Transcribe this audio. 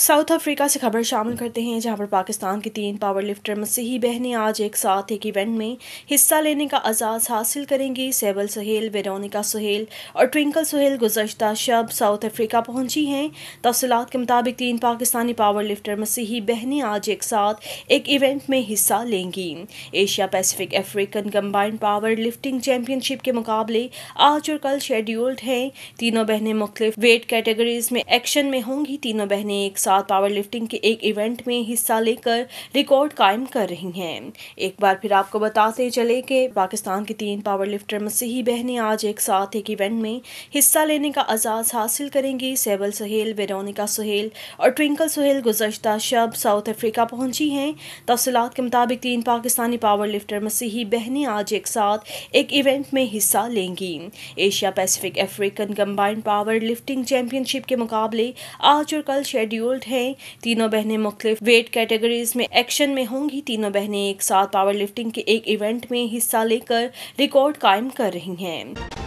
south Africa से खबर शामिल करते हैं जहां पर पाकिस्तान की तीन पावर लिफ्टर मसीही बहनें आज एक साथ एक इवेंट में हिस्सा लेने का आज़ाज़ हासिल करेंगी सेवल सुहेल वेरोनिका सुहेल और ट्विंकल सुहेल गुजशत शब साउथ अफ्रीका पहुंची हैं तफसलत के मुताबिक तीन पाकिस्तानी पावर लिफ्टर मसीही बहनें आज एक साथ एक इवेंट में हिस्सा लेंगी Asia Pacific African combined power lifting championship के मुकाबले आज और कल शेड्यूल्ड हैं तीनों बहनें मुख्तलिफ वेट कैटेगरीज में एक्शन में होंगी तीनों बहनें एक साथ साथ पावर लिफ्टिंग के एक इवेंट में हिस्सा लेकर रिकॉर्ड कायम कर रही हैं एक बार फिर आपको बताते चले कि पाकिस्तान की तीन पावर लिफ्टर मसीही बहनें आज एक साथ एक इवेंट में हिस्सा लेने का आजाद हासिल करेंगी सेबल सहेल वेरोनिका सहेल और ट्विंकल सहेल गुजशत शब साउथ अफ्रीका पहुंची हैं तफसलत के मुताबिक तीन पाकिस्तानी पावर लिफ्टर मसीही बहनें आज एक साथ एक इवेंट में हिस्सा लेंगी Asia Pacific African combined power lifting championship के मुकाबले आज और कल शेड्यूल ओल्ड हैं तीनों बहनें मुख्तलिफ वेट कैटेगरीज में एक्शन में होंगी तीनों बहनें एक साथ पावर लिफ्टिंग के एक इवेंट में हिस्सा लेकर रिकॉर्ड कायम कर रही हैं